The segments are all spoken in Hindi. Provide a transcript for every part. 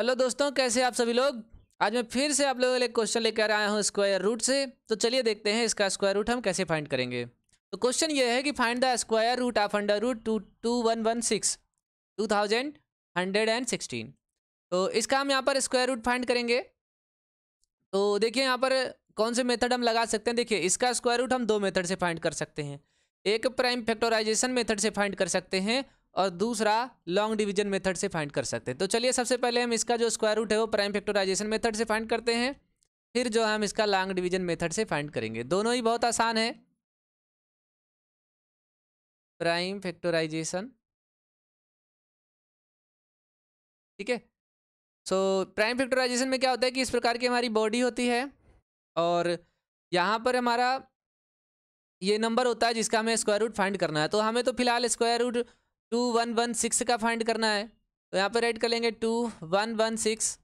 हेलो दोस्तों कैसे आप सभी लोग आज मैं फिर से आप लोगों के लिए क्वेश्चन लेकर आया हूँ स्क्वायर रूट से तो चलिए देखते हैं इसका स्क्वायर रूट हम कैसे फाइंड करेंगे तो क्वेश्चन ये है कि find the square root of under root two two one one six two thousand hundred and sixteen तो इसका हम यहाँ पर स्क्वायर रूट फाइंड करेंगे तो देखिए यहाँ पर कौन से मेथड हम लगा सकते हैं देखिए इसका स्क्वायर रूट हम दो मेथड से फाइंड कर सकते हैं एक प्राइम फैक्टोराइजेशन मेथड से फाइंड कर सकते हैं और दूसरा लॉन्ग डिवीजन मेथड से फाइंड कर सकते हैं तो चलिए सबसे पहले हम इसका जो स्क्वायर रूट है वो प्राइम फैक्टोराइजेशन मेथड से फाइंड करते हैं फिर जो हम इसका लॉन्ग डिवीजन मेथड से फाइंड करेंगे दोनों ही बहुत आसान है प्राइम फैक्टराइजेशन ठीक है सो प्राइम फैक्टराइजेशन में क्या होता है कि इस प्रकार की हमारी बॉडी होती है और यहाँ पर हमारा ये नंबर होता है जिसका हमें स्क्वायर रूट फाइंड करना है तो हमें तो फिलहाल square root two one one six का फाइंड करना है तो यहाँ पर राइट कर लेंगे टू वन वन सिक्स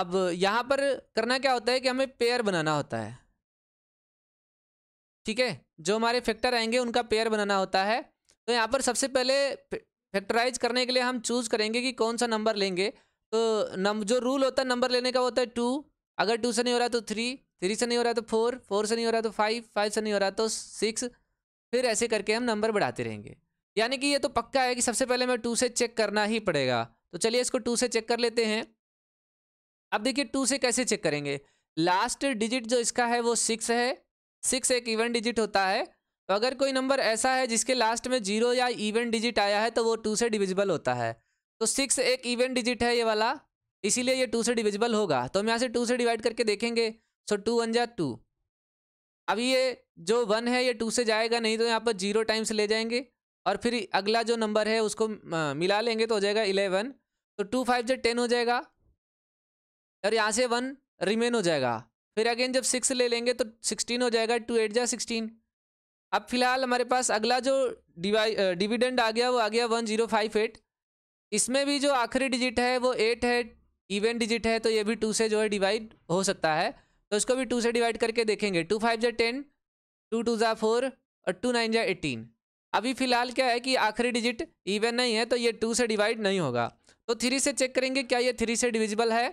अब यहाँ पर करना क्या होता है कि हमें पेयर बनाना होता है ठीक है जो हमारे फैक्टर आएंगे उनका पेयर बनाना होता है तो यहाँ पर सबसे पहले फैक्टराइज करने के लिए हम चूज़ करेंगे कि कौन सा नंबर लेंगे तो नम जो रूल होता है नंबर लेने का होता है टू अगर टू से नहीं हो रहा तो थ्री थ्री से नहीं हो रहा तो फोर फोर से नहीं हो रहा तो फाइव फाइव से नहीं हो रहा तो सिक्स फिर ऐसे करके हम नंबर बढ़ाते रहेंगे यानी कि ये तो पक्का है कि सबसे पहले हमें टू से चेक करना ही पड़ेगा तो चलिए इसको टू से चेक कर लेते हैं अब देखिए टू से कैसे चेक करेंगे लास्ट डिजिट जो इसका है वो सिक्स है सिक्स एक इवन डिजिट होता है तो अगर कोई नंबर ऐसा है जिसके लास्ट में जीरो या इवन डिजिट आया है तो वो टू से डिविजिबल होता है तो सिक्स एक इवन डिजिट है ये वाला इसीलिए ये टू से डिविजिबल होगा तो हम यहाँ से टू से डिवाइड करके देखेंगे सो टू वन जा टू अब ये जो वन है ये टू से जाएगा नहीं तो यहाँ पर जीरो टाइम्स ले जाएंगे और फिर अगला जो नंबर है उसको मिला लेंगे तो हो जाएगा इलेवन तो टू फाइव जे टेन हो जाएगा और यहाँ से वन रिमेन हो जाएगा फिर अगेन जब सिक्स ले लेंगे तो सिक्सटीन हो जाएगा टू एट जा सिक्सटीन अब फिलहाल हमारे पास अगला जो डिवाई डिविडेंड आ गया वो आ गया वन जीरो फाइव एट इसमें भी जो आखिरी डिजिट है वो एट है इवेंट डिजिट है तो ये भी टू से जो है डिवाइड हो सकता है तो इसको भी टू से डिवाइड करके देखेंगे टू फाइव जा टेन टू टू ज़ा फोर और टू नाइन जा एटीन अभी फिलहाल क्या है कि आखिरी डिजिट इवन नहीं है तो ये टू से डिवाइड नहीं होगा तो थ्री से चेक करेंगे क्या ये थ्री से डिविजिबल है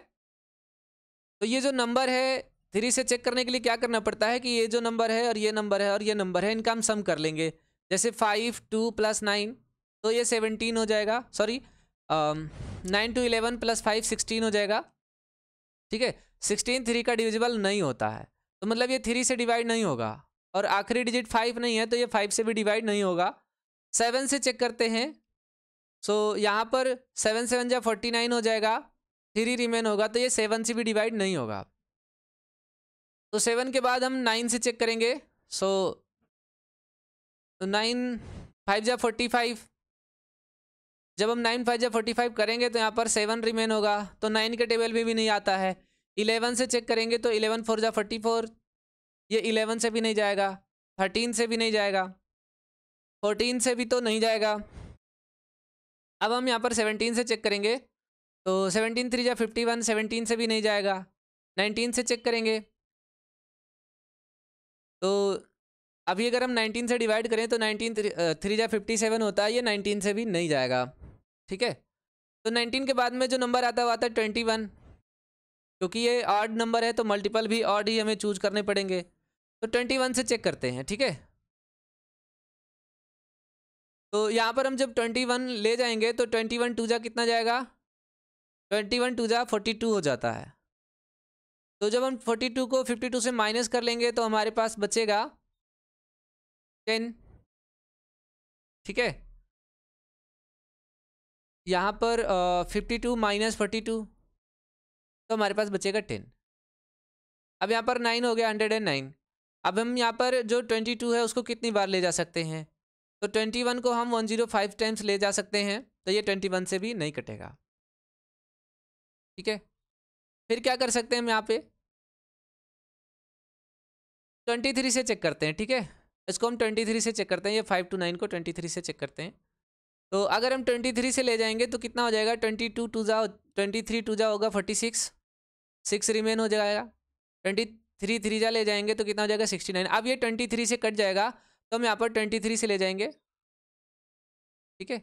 तो ये जो नंबर है थ्री से चेक करने के लिए क्या करना पड़ता है कि ये जो नंबर है और ये नंबर है और ये नंबर है इनका हम सम कर लेंगे जैसे फाइव टू प्लस नाइन तो ये सेवनटीन हो जाएगा sorry nine two eleven plus five sixteen हो जाएगा ठीक है सिक्सटीन थ्री का डिविजिबल नहीं होता है तो मतलब ये थ्री से डिवाइड नहीं होगा और आखिरी डिजिट फाइव नहीं है तो ये फाइव से भी डिवाइड नहीं होगा सेवन से चेक करते हैं सो so, यहाँ पर सेवन सेवन जब फोर्टी नाइन हो जाएगा थ्री रिमेन होगा तो ये सेवन से भी डिवाइड नहीं होगा तो सेवन के बाद हम नाइन से चेक करेंगे सो तो नाइन फाइव जब फोर्टी फाइव जब हम नाइन फाइव जब फोर्टी फाइव करेंगे तो यहाँ पर सेवन रिमेन होगा तो नाइन के टेबल में भी नहीं आता है इलेवन से चेक करेंगे तो इलेवन फोर जब फोर्टी फोर ये इलेवन से भी नहीं जाएगा थर्टीन से भी नहीं जाएगा फोर्टीन से भी तो नहीं जाएगा अब हम यहाँ पर सेवनटीन से चेक करेंगे तो सेवनटीन थ्री या फिफ्टी वन सेवनटीन से भी नहीं जाएगा नाइनटीन से चेक करेंगे तो अभी अगर हम नाइनटीन से डिवाइड करें तो नाइनटीन थ्री या फिफ्टी सेवन होता है ये नाइनटीन से भी नहीं जाएगा ठीक है तो नाइनटीन के बाद में जो नंबर आता है वो आता है ट्वेंटी वन क्योंकि ये ऑड नंबर है तो मल्टीपल भी ऑड ही हमें चूज करने पड़ेंगे तो ट्वेंटी वन से चेक करते हैं ठीक है तो यहाँ पर हम जब ट्वेंटी वन ले जाएंगे तो ट्वेंटी वन टू जा कितना जाएगा ट्वेंटी वन टू जा फोर्टी टू हो जाता है तो जब हम फोर्टी टू को फिफ्टी टू से माइनस कर लेंगे तो हमारे पास बचेगा टेन ठीक है यहाँ पर fifty two minus forty two तो हमारे पास बचेगा टेन अब यहाँ पर नाइन हो गया हंड्रेड एंड नाइन अब हम यहाँ पर जो ट्वेंटी टू है उसको कितनी बार ले जा सकते हैं तो ट्वेंटी वन को हम वन जीरो फाइव टाइम्स ले जा सकते हैं तो ये ट्वेंटी वन से भी नहीं कटेगा ठीक है फिर क्या कर सकते हैं हम यहाँ पे ट्वेंटी थ्री से चेक करते हैं ठीक है इसको हम ट्वेंटी थ्री से चेक करते हैं ये फाइव टू नाइन को ट्वेंटी थ्री से चेक करते हैं तो अगर हम ट्वेंटी थ्री से ले जाएंगे तो कितना हो जाएगा ट्वेंटी टू टू जा ट्वेंटी थ्री टू जा होगा फोर्टी सिक्स सिक्स रिमेन हो जाएगा ट्वेंटी थ्री थ्री जा ले जाएंगे तो कितना हो जाएगा सिक्सटी नाइन अब ये ट्वेंटी थ्री से कट जाएगा तो हम यहाँ पर ट्वेंटी थ्री से ले जाएंगे ठीक है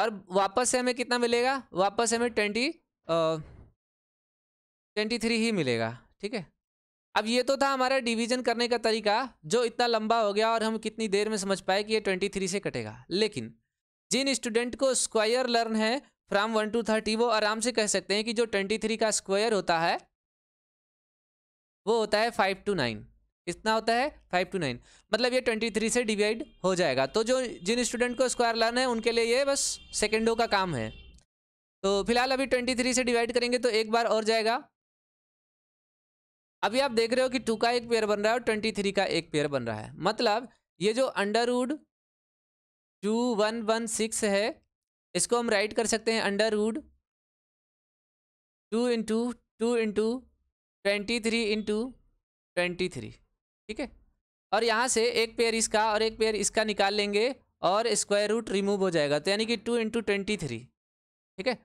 और वापस से हमें कितना मिलेगा वापस से हमें ट्वेंटी ट्वेंटी थ्री ही मिलेगा ठीक है अब ये तो था हमारा डिवीजन करने का तरीका जो इतना लंबा हो गया और हम कितनी देर में समझ पाए कि ये ट्वेंटी थ्री से कटेगा लेकिन जिन स्टूडेंट को स्क्वायर लर्न है फ्राम वन टू थर्टी वो आराम से कह सकते हैं कि जो ट्वेंटी थ्री का स्क्वायर होता है वो होता है फाइव टू नाइन कितना होता है फाइव टू नाइन मतलब ये ट्वेंटी थ्री से डिवाइड हो जाएगा तो जो जिन स्टूडेंट को स्क्वायर लाना है उनके लिए ये बस सेकेंडों का काम है तो फिलहाल अभी ट्वेंटी थ्री से डिवाइड करेंगे तो एक बार और जाएगा अभी आप देख रहे हो कि टू का एक पेयर बन रहा है और ट्वेंटी थ्री का एक पेयर बन रहा है मतलब ये जो under root two one one six है इसको हम राइट कर सकते हैं under root two into two into twenty three into twenty three ठीक है और यहाँ से एक पेयर इसका और एक पेयर इसका निकाल लेंगे और स्क्वायर रूट रिमूव हो जाएगा तो यानी कि टू इंटू ट्वेंटी थ्री ठीक है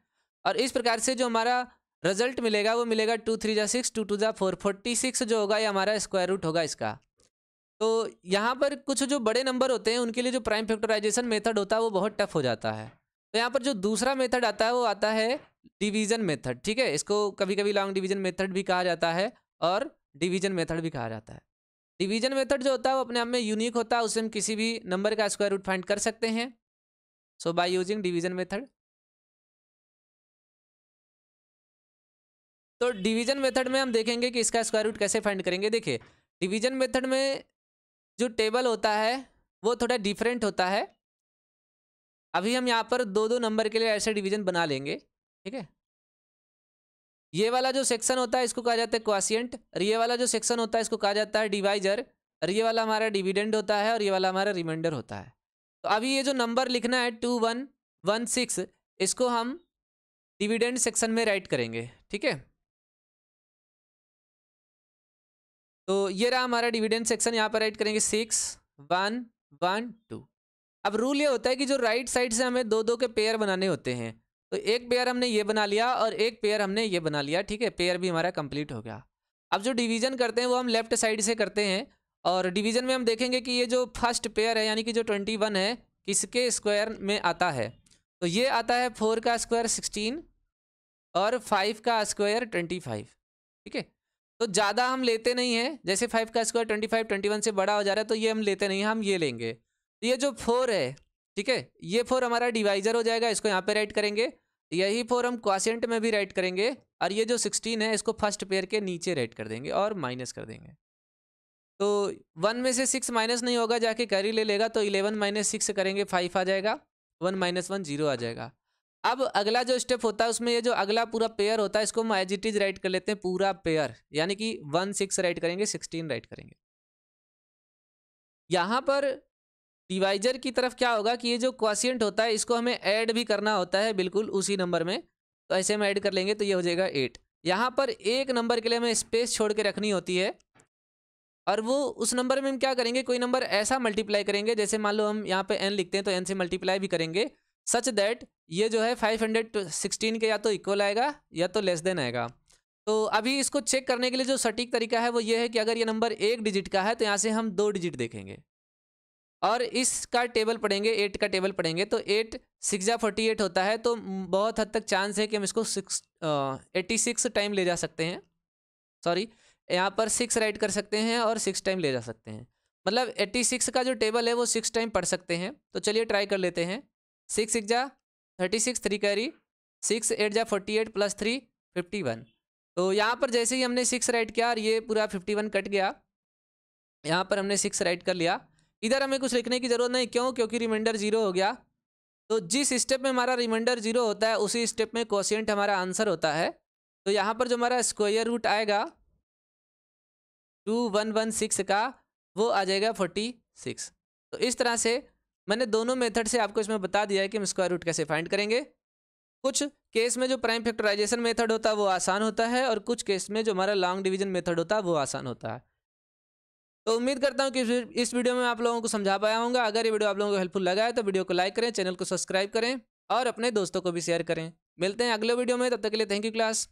और इस प्रकार से जो हमारा रिजल्ट मिलेगा वो मिलेगा टू थ्री जा सिक्स टू टू जा फोर फोर्टी सिक्स जो होगा ये हमारा स्क्वायर रूट होगा इसका तो यहाँ पर कुछ जो बड़े नंबर होते हैं उनके लिए जो प्राइम फैक्टराइजेशन मेथड होता है वो बहुत टफ हो जाता है तो यहाँ पर जो दूसरा मेथड आता है वो आता है डिवीजन मेथड ठीक है इसको कभी कभी लॉन्ग डिवीजन मेथड भी कहा जाता है और डिवीजन मेथड भी कहा जाता है डिवीजन मेथड जो होता है वो अपने आप में यूनिक होता है उससे हम किसी भी नंबर का स्क्वायर रूट फाइंड कर सकते हैं so by using division method तो डिवीजन मेथड में हम देखेंगे कि इसका स्क्वायर रूट कैसे फाइंड करेंगे देखिए डिवीजन मेथड में जो टेबल होता है वो थोड़ा डिफरेंट होता है अभी हम यहाँ पर दो दो नंबर के लिए ऐसे डिवीजन बना लेंगे ठीक है ये वाला जो सेक्शन होता है इसको कहा जाता है क्वासियंट और ये वाला जो सेक्शन होता है इसको कहा जाता है डिवाइजर और ये वाला हमारा डिविडेंड होता है और ये वाला हमारा रिमाइंडर होता है तो अभी ये जो नंबर लिखना है टू वन वन सिक्स इसको हम डिविडेंड सेक्शन में राइट करेंगे ठीक है तो ये रहा हमारा डिविडेंड सेक्शन यहाँ पर राइट करेंगे सिक्स वन वन टू अब रूल ये होता है कि जो राइट साइड से हमें दो दो के पेयर बनाने होते हैं तो एक पेयर हमने ये बना लिया और एक पेयर हमने ये बना लिया ठीक है पेयर भी हमारा कंप्लीट हो गया अब जो डिवीजन करते हैं वो हम लेफ्ट साइड से करते हैं और डिवीजन में हम देखेंगे कि ये जो फर्स्ट पेयर है यानी कि जो ट्वेंटी वन है किसके स्क्वायर में आता है तो ये आता है फोर का स्क्वायर सिक्सटीन और फाइव का स्क्वायर ट्वेंटी फाइव ठीक है तो ज़्यादा हम लेते नहीं हैं जैसे फाइव का square twenty five twenty one से बड़ा हो जा रहा है तो ये हम लेते नहीं हम ये लेंगे ये जो फोर है ठीक है ये फोर हमारा डिवाइजर हो जाएगा इसको यहाँ पे राइट करेंगे यही फोर हम क्वासेंट में भी राइट करेंगे और ये जो सिक्सटीन है इसको फर्स्ट पेयर के नीचे राइट कर देंगे और माइनस कर देंगे तो वन में से सिक्स माइनस नहीं होगा जाके कैरी ले लेगा तो इलेवन माइनस सिक्स करेंगे फाइव आ जाएगा वन माइनस वन जीरो आ जाएगा अब अगला जो स्टेप होता है उसमें ये जो अगला पूरा पेयर होता है इसको हम एज इट इज राइट कर लेते हैं पूरा पेयर यानी कि वन सिक्स राइट करेंगे सिक्सटीन राइट करेंगे यहाँ पर डिवाइजर की तरफ क्या होगा कि ये जो क्वाशियंट होता है इसको हमें ऐड भी करना होता है बिल्कुल उसी नंबर में तो ऐसे हम ऐड कर लेंगे तो ये हो जाएगा एट यहाँ पर एक नंबर के लिए हमें स्पेस छोड़ के रखनी होती है और वो उस नंबर में हम क्या करेंगे कोई नंबर ऐसा मल्टीप्लाई करेंगे जैसे मान लो हम यहाँ पे एन लिखते हैं तो एन से मल्टीप्लाई भी करेंगे सच दैट ये जो है फाइव हंड्रेड सिक्सटीन के या तो इक्वल आएगा या तो लेस देन आएगा तो अभी इसको चेक करने के लिए जो सटीक तरीका है वो ये है कि अगर ये नंबर एक डिजिट का है तो यहाँ से हम दो डिजिट देखेंगे और इसका टेबल पढ़ेंगे एट का टेबल पढ़ेंगे तो एट सिक्स जा फोर्टी एट होता है तो बहुत हद तक चांस है कि हम इसको सिक्स एट्टी सिक्स टाइम ले जा सकते हैं सॉरी यहाँ पर सिक्स राइट कर सकते हैं और सिक्स टाइम ले जा सकते हैं मतलब एट्टी सिक्स का जो टेबल है वो सिक्स टाइम पढ़ सकते हैं तो चलिए ट्राई कर लेते हैं सिक्स सिक्स जा thirty six three carry six eight जा forty eight plus three fifty one तो यहाँ पर जैसे ही हमने सिक्स राइट किया और ये पूरा फिफ्टी वन कट गया यहाँ पर हमने सिक्स राइट कर लिया इधर हमें कुछ लिखने की ज़रूरत नहीं क्यों क्योंकि रिमाइंडर जीरो हो गया तो जिस स्टेप में हमारा रिमाइंडर जीरो होता है उसी स्टेप में क्वेश्चेंट हमारा आंसर होता है तो यहाँ पर जो हमारा स्क्वायर रूट आएगा टू वन वन सिक्स का वो आ जाएगा फोर्टी सिक्स तो इस तरह से मैंने दोनों मेथड से आपको इसमें बता दिया है कि हम स्क्वायर रूट कैसे फाइंड करेंगे कुछ केस में जो प्राइम फैक्टराइजेशन मेथड होता है वो आसान होता है और कुछ केस में जो हमारा लॉन्ग डिवीजन मेथड होता है वो आसान होता है तो उम्मीद करता हूँ कि इस वीडियो में आप लोगों को समझा पाया होगा अगर ये वीडियो आप लोगों को हेल्पफुल लगा है तो वीडियो को लाइक करें चैनल को सब्सक्राइब करें और अपने दोस्तों को भी शेयर करें मिलते हैं अगले वीडियो में तब तक के लिए थैंक यू क्लास